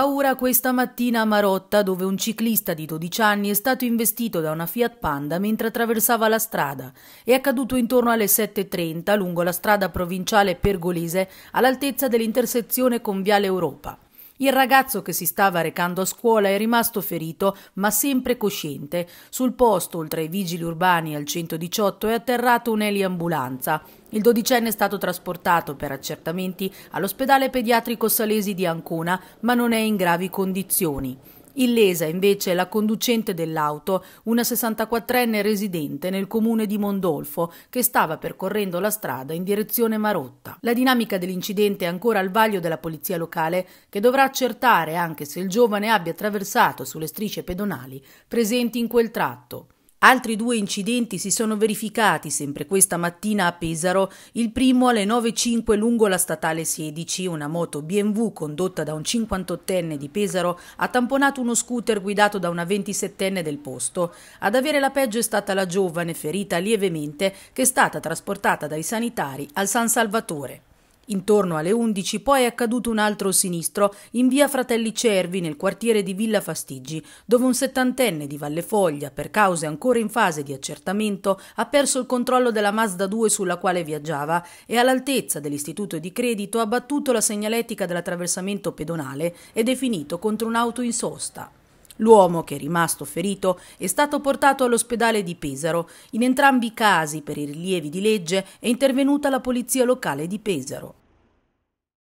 Paura questa mattina a Marotta, dove un ciclista di 12 anni è stato investito da una Fiat Panda mentre attraversava la strada. È accaduto intorno alle 7.30 lungo la strada provinciale pergolese all'altezza dell'intersezione con Viale Europa. Il ragazzo che si stava recando a scuola è rimasto ferito, ma sempre cosciente. Sul posto, oltre ai vigili urbani al 118, è atterrato un'eliambulanza. Il dodicenne è stato trasportato per accertamenti all'ospedale pediatrico Salesi di Ancona, ma non è in gravi condizioni. Illesa invece la conducente dell'auto, una 64enne residente nel comune di Mondolfo, che stava percorrendo la strada in direzione Marotta. La dinamica dell'incidente è ancora al vaglio della polizia locale, che dovrà accertare anche se il giovane abbia attraversato sulle strisce pedonali presenti in quel tratto. Altri due incidenti si sono verificati sempre questa mattina a Pesaro, il primo alle 9.05 lungo la statale 16, una moto BMW condotta da un 58enne di Pesaro ha tamponato uno scooter guidato da una 27enne del posto. Ad avere la peggio è stata la giovane ferita lievemente che è stata trasportata dai sanitari al San Salvatore. Intorno alle 11 poi è accaduto un altro sinistro in via Fratelli Cervi nel quartiere di Villa Fastigi, dove un settantenne di Vallefoglia, per cause ancora in fase di accertamento, ha perso il controllo della Mazda 2 sulla quale viaggiava e all'altezza dell'istituto di credito ha battuto la segnaletica dell'attraversamento pedonale ed è finito contro un'auto in sosta. L'uomo, che è rimasto ferito, è stato portato all'ospedale di Pesaro. In entrambi i casi, per i rilievi di legge, è intervenuta la polizia locale di Pesaro.